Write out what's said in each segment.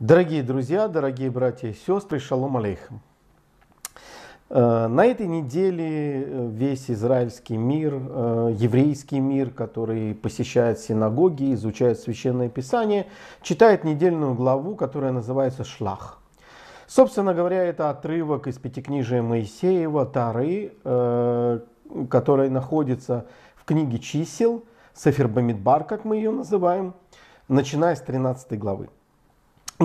Дорогие друзья, дорогие братья и сестры, шалом алейхам. Э, на этой неделе э, весь израильский мир, э, еврейский мир, который посещает синагоги, изучает священное писание, читает недельную главу, которая называется «Шлах». Собственно говоря, это отрывок из пятикнижия Моисеева, Тары, который находится в книге чисел, Сафир Бамидбар, как мы ее называем, начиная с 13 главы.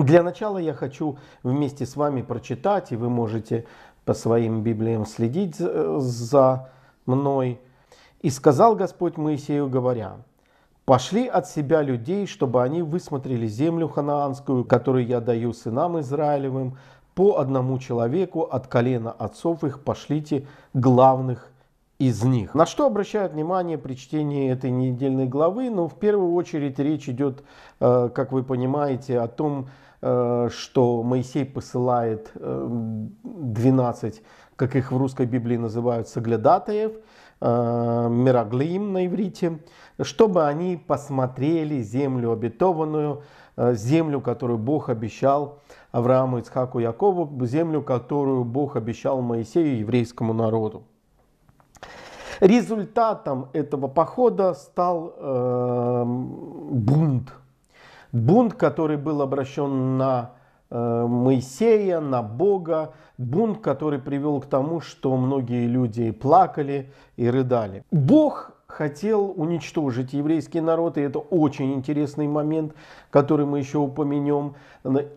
Для начала я хочу вместе с вами прочитать, и вы можете по своим Библиям следить э, за мной. «И сказал Господь Моисею, говоря, «Пошли от себя людей, чтобы они высмотрели землю ханаанскую, которую я даю сынам Израилевым, по одному человеку от колена отцов их пошлите главных из них. На что обращают внимание при чтении этой недельной главы? Ну, в первую очередь речь идет, э, как вы понимаете, о том, Э, что Моисей посылает 12, э, как их в русской Библии называют, соглядатаев, э, мираглим на иврите, чтобы они посмотрели землю обетованную, землю, которую Бог обещал Аврааму, Ицхаку, Якову, землю, которую Бог обещал Моисею и еврейскому народу. Результатом этого похода стал э, бунт Бунт, который был обращен на э, Моисея, на Бога, бунт, который привел к тому, что многие люди плакали и рыдали. Бог хотел уничтожить еврейский народ, и это очень интересный момент, который мы еще упомянем,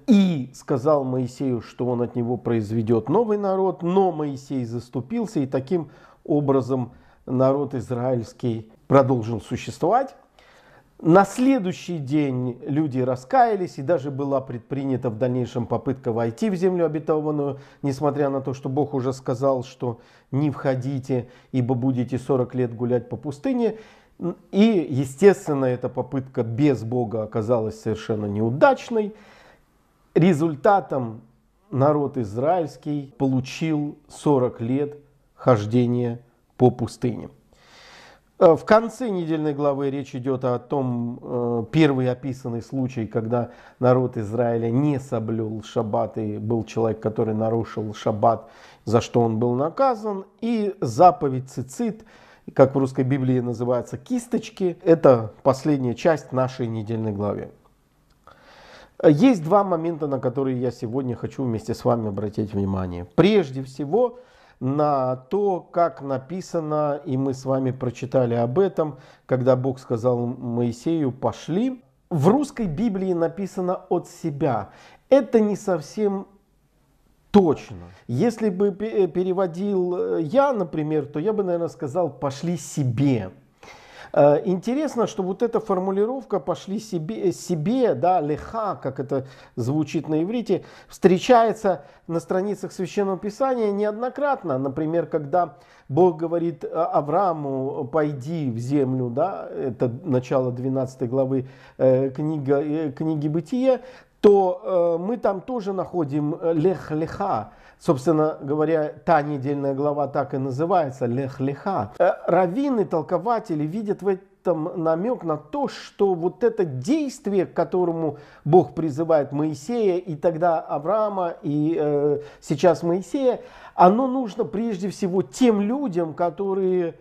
и сказал Моисею, что он от него произведет новый народ, но Моисей заступился, и таким образом народ израильский продолжил существовать. На следующий день люди раскаялись, и даже была предпринята в дальнейшем попытка войти в землю обетованную, несмотря на то, что Бог уже сказал, что не входите, ибо будете 40 лет гулять по пустыне. И, естественно, эта попытка без Бога оказалась совершенно неудачной. Результатом народ израильский получил 40 лет хождения по пустыне. Э, в конце недельной главы речь идет о том, э, первый описанный случай, когда народ Израиля не соблюл шаббат, и был человек, который нарушил шаббат, за что он был наказан, и заповедь цицит, как в русской Библии называется, кисточки, это последняя часть нашей недельной главы. Есть два момента, на которые я сегодня хочу вместе с вами обратить внимание. Прежде всего, на то, как написано, и мы с вами прочитали об этом, когда Бог сказал Моисею «пошли». В русской Библии написано «от себя». Это не совсем Точно. Если бы э, переводил э, я, например, то я бы, наверное, сказал «пошли себе». Э, интересно, что вот эта формулировка «пошли себе», себе да, леха, как это звучит на иврите, встречается на страницах Священного Писания неоднократно. Например, когда Бог говорит «А, Аврааму «пойди в землю», да, это начало 12 главы э, э, книги книги «Бытия», то э, мы там тоже находим э, лех-леха. Собственно говоря, та недельная глава так и называется лех-леха. Э, раввины, толкователи видят в этом намек на то, что вот это действие, к которому Бог призывает Моисея и тогда Авраама и э, сейчас Моисея, оно нужно прежде всего тем людям, которые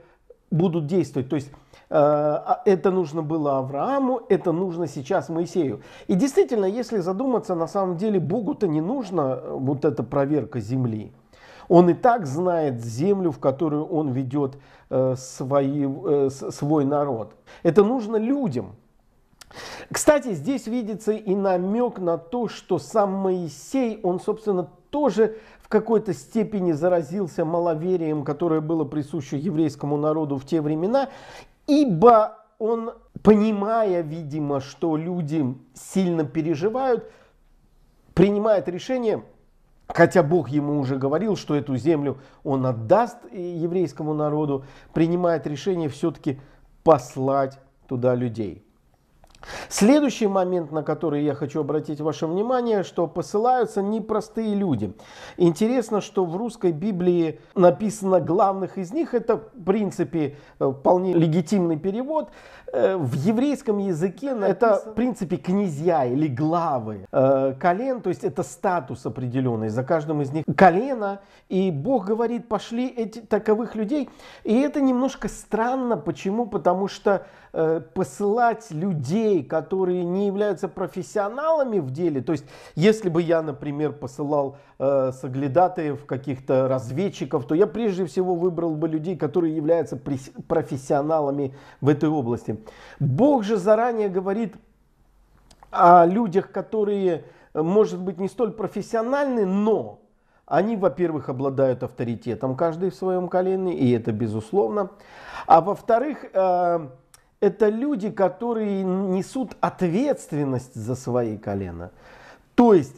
будут действовать. То есть Э, а это нужно было Аврааму, это нужно сейчас Моисею. И действительно, если задуматься, на самом деле Богу-то не нужно э, вот эта проверка земли. Он и так знает землю, в которую он ведет э, свои, свой народ. Это нужно людям. Кстати, здесь видится и намек на то, что сам Моисей, он, собственно, тоже в какой-то степени заразился маловерием, которое было присуще еврейскому народу в те времена, Ибо он, понимая, видимо, что люди сильно переживают, принимает решение, хотя Бог ему уже говорил, что эту землю он отдаст еврейскому народу, принимает решение все-таки послать туда людей. Следующий момент, на который я хочу обратить ваше внимание, что посылаются непростые люди. Интересно, что в русской Библии написано главных из них, это в принципе э, вполне легитимный перевод. Э, в еврейском языке это в принципе князья или главы э, колен, то есть это статус определенный, за каждым из них колено, и Бог говорит, пошли эти, таковых людей, и это немножко странно, почему? Потому что посылать людей, которые которые не являются профессионалами в деле. То есть, если бы я, например, посылал э, соглядатаев, каких-то разведчиков, то я прежде всего выбрал бы людей, которые являются профессионалами в этой области. Бог же заранее говорит о людях, которые, э, может быть, не столь профессиональны, но они, во-первых, обладают авторитетом, каждый в своем колене, и это безусловно. А во-вторых, э, это люди, которые несут ответственность за свои колена. То есть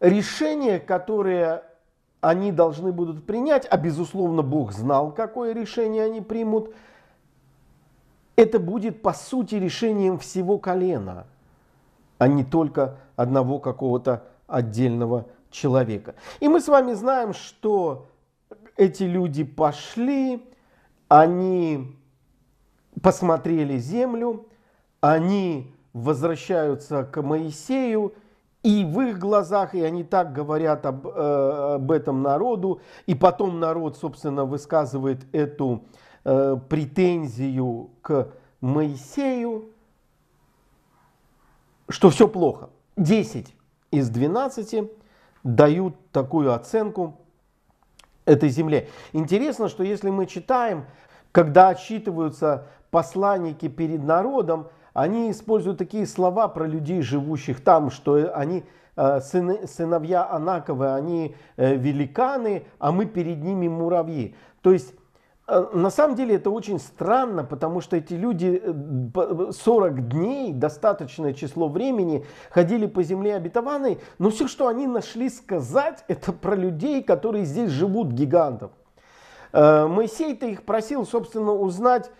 решение, которое они должны будут принять, а безусловно Бог знал, какое решение они примут, это будет по сути решением всего колена, а не только одного какого-то отдельного человека. И мы с вами знаем, что эти люди пошли, они посмотрели землю, они возвращаются к Моисею, и в их глазах, и они так говорят об, э, об этом народу, и потом народ, собственно, высказывает эту э, претензию к Моисею, что все плохо. 10 из 12 дают такую оценку этой земле. Интересно, что если мы читаем, когда отсчитываются посланники перед народом, они используют такие слова про людей, живущих там, что они э, сыны, сыновья Анаковы, они э, великаны, а мы перед ними муравьи. То есть э, на самом деле это очень странно, потому что эти люди 40 дней, достаточное число времени, ходили по земле обетованной, но все, что они нашли сказать, это про людей, которые здесь живут, гигантов. Моисей-то их просил, собственно, узнать,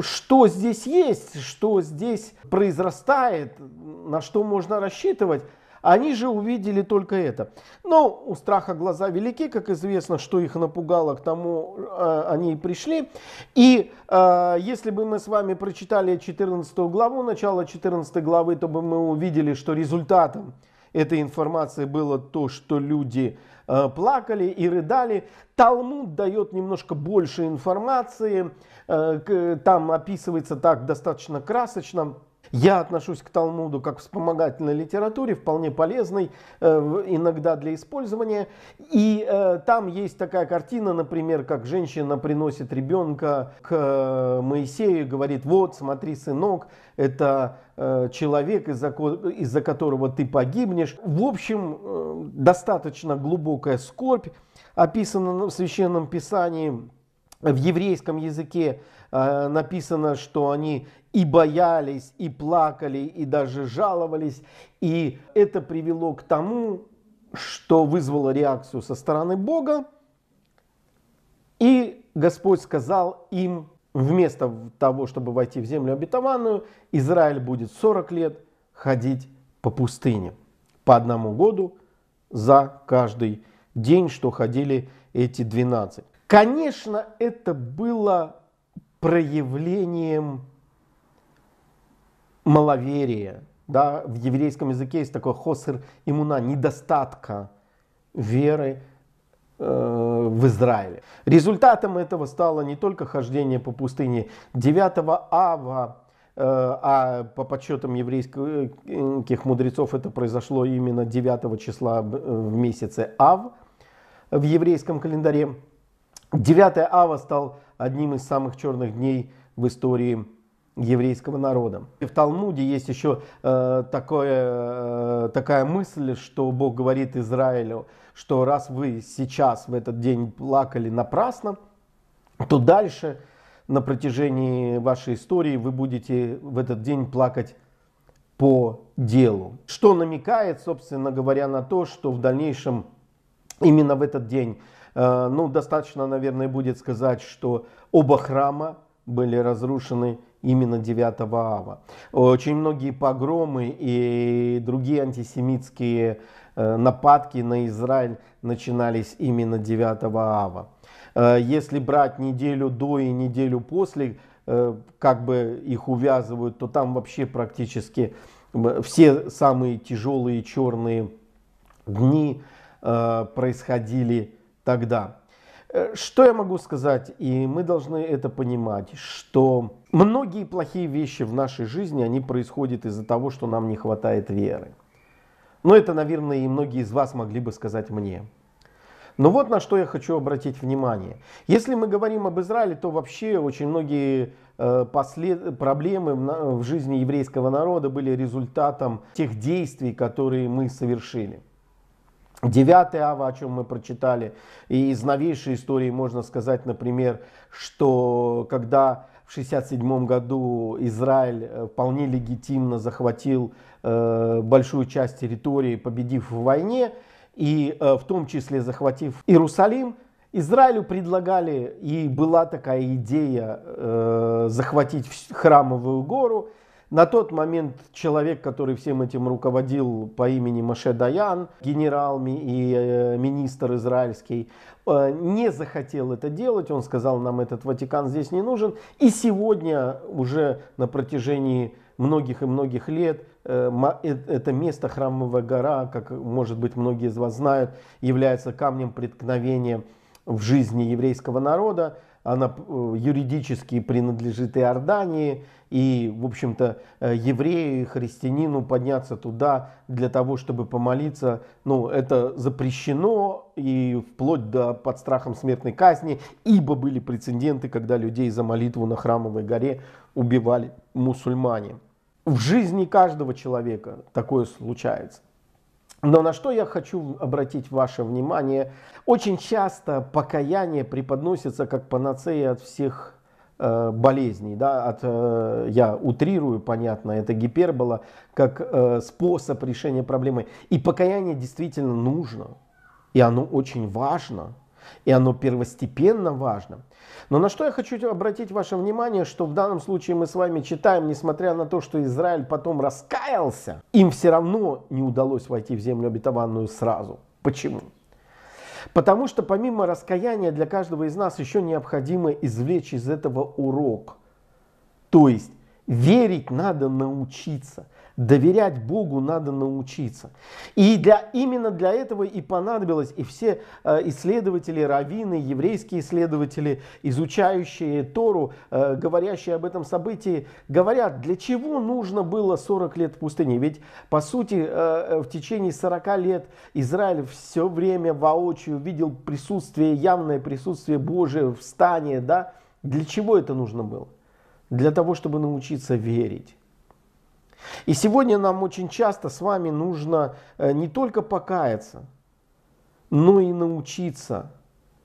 что здесь есть, что здесь произрастает, на что можно рассчитывать. Они же увидели только это. Но у страха глаза велики, как известно, что их напугало, к тому э, они и пришли. И э, если бы мы с вами прочитали 14 главу, начало 14 главы, то бы мы увидели, что результатом этой информации было то, что люди э, плакали и рыдали. Талмуд дает немножко больше информации, э, там описывается так достаточно красочно я отношусь к Талмуду как к вспомогательной литературе, вполне полезной, э, иногда для использования. И э, там есть такая картина, например, как женщина приносит ребенка к э, Моисею и говорит, вот, смотри, сынок, это человек, из-за, из которого ты погибнешь. В общем, достаточно глубокая скорбь описана в Священном Писании в еврейском языке э, написано, что они и боялись, и плакали, и даже жаловались. И это привело к тому, что вызвало реакцию со стороны Бога. И Господь сказал им, вместо того, чтобы войти в землю обетованную, Израиль будет 40 лет ходить по пустыне. По одному году за каждый день, что ходили эти 12. Конечно, это было проявлением маловерия. Да? В еврейском языке есть такой хосер имуна недостатка веры э, в Израиле. Результатом этого стало не только хождение по пустыне 9 ава, э, а по подсчетам еврейских мудрецов это произошло именно 9 числа э, в месяце Ав в еврейском календаре, 9 ава стал одним из самых черных дней в истории еврейского народа. И в Талмуде есть еще э, такое, э, такая мысль, что Бог говорит Израилю, что раз вы сейчас в этот день плакали напрасно, то дальше на протяжении вашей истории вы будете в этот день плакать по делу. Что намекает, собственно говоря, на то, что в дальнейшем именно в этот день Э, ну, достаточно, наверное, будет сказать, что оба храма были разрушены именно 9 ава. Очень многие погромы и другие антисемитские э, нападки на Израиль начинались именно 9 ава. Э, если брать неделю до и неделю после, как бы их увязывают, то там вообще практически все самые тяжелые черные дни происходили тогда. Э, что я могу сказать, и мы должны это понимать, что многие плохие вещи в нашей жизни, они происходят из-за того, что нам не хватает веры. Но это, наверное, и многие из вас могли бы сказать мне. Но вот на что я хочу обратить внимание. Если мы говорим об Израиле, то вообще очень многие э, послед... проблемы в жизни еврейского народа были результатом тех действий, которые мы совершили девятая Ава, о чем мы прочитали, и из новейшей истории можно сказать, например, что когда в 1967 году Израиль э, вполне легитимно захватил э, большую часть территории, победив в войне, и э, в том числе захватив Иерусалим, Израилю предлагали, и была такая идея э, захватить храмовую гору, на тот момент человек, который всем этим руководил по имени Маше Даян, генерал и э, министр израильский, э, не захотел это делать. Он сказал, нам этот Ватикан здесь не нужен. И сегодня уже на протяжении многих и многих лет э, это место Храмовая гора, как, может быть, многие из вас знают, является камнем преткновения в жизни еврейского народа она э, юридически принадлежит Иордании, и, в общем-то, э, еврею и христианину подняться туда для того, чтобы помолиться, ну, это запрещено, и вплоть до под страхом смертной казни, ибо были прецеденты, когда людей за молитву на Храмовой горе убивали мусульмане. В жизни каждого человека такое случается. Но на что я хочу обратить ваше внимание, очень часто покаяние преподносится как панацея от всех э, болезней, да, от, э, я утрирую, понятно, это гипербола, как э, способ решения проблемы. И покаяние действительно нужно, и оно очень важно, и оно первостепенно важно. Но на что я хочу обратить ваше внимание, что в данном случае мы с вами читаем, несмотря на то, что Израиль потом раскаялся, им все равно не удалось войти в землю обетованную сразу. Почему? Потому что помимо раскаяния для каждого из нас еще необходимо извлечь из этого урок. То есть верить надо научиться – Доверять Богу надо научиться. И для, именно для этого и понадобилось, и все э, исследователи, раввины, еврейские исследователи, изучающие Тору, э, говорящие об этом событии, говорят, для чего нужно было 40 лет пустыни? Ведь, по сути, э, в течение 40 лет Израиль все время воочию видел присутствие, явное присутствие Божие, встание. Да? Для чего это нужно было? Для того, чтобы научиться верить и сегодня нам очень часто с вами нужно э, не только покаяться, но и научиться,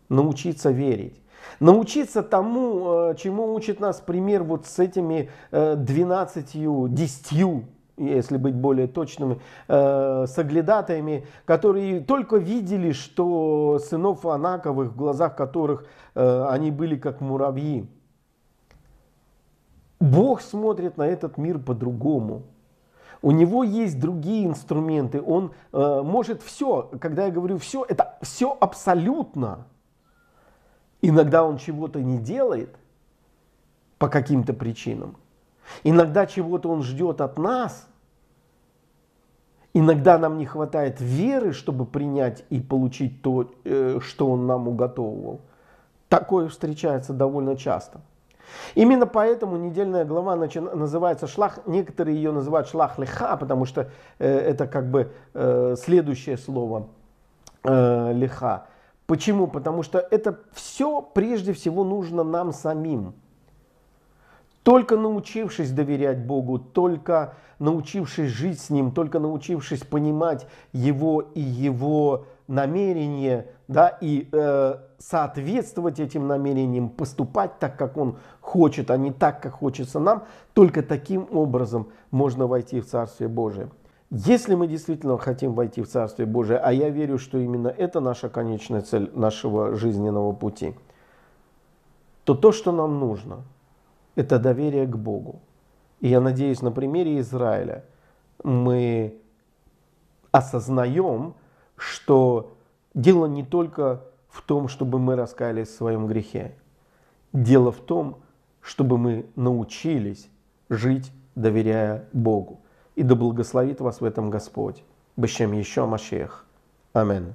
научиться верить. Научиться тому, э, чему учит нас пример вот с этими 12, э, 10 если быть более точными, э, соглядатаями, которые только видели, что сынов Анаковых, в глазах которых они были как муравьи. Бог смотрит на этот мир по-другому. У него есть другие инструменты. Он э, может все. Когда я говорю все, это все абсолютно. Иногда он чего-то не делает по каким-то причинам. Иногда чего-то он ждет от нас. Иногда нам не хватает веры, чтобы принять и получить то, э, что он нам уготовывал. Такое встречается довольно часто. Именно поэтому недельная глава начин, называется шлах, некоторые ее называют шлах лиха, потому что э, это как бы э, следующее слово э, леха. Почему? Потому что это все прежде всего нужно нам самим. Только научившись доверять Богу, только научившись жить с Ним, только научившись понимать Его и Его намерение, да, и э, соответствовать этим намерениям, поступать так, как он хочет, а не так, как хочется нам, только таким образом можно войти в Царствие Божие. Если мы действительно хотим войти в Царствие Божие, а я верю, что именно это наша конечная цель нашего жизненного пути, то то, что нам нужно, это доверие к Богу. И я надеюсь, на примере Израиля мы осознаем, что дело не только в том, чтобы мы раскаялись в своем грехе. Дело в том, чтобы мы научились жить, доверяя Богу. И да благословит вас в этом Господь. Бащем еще Машех. Аминь.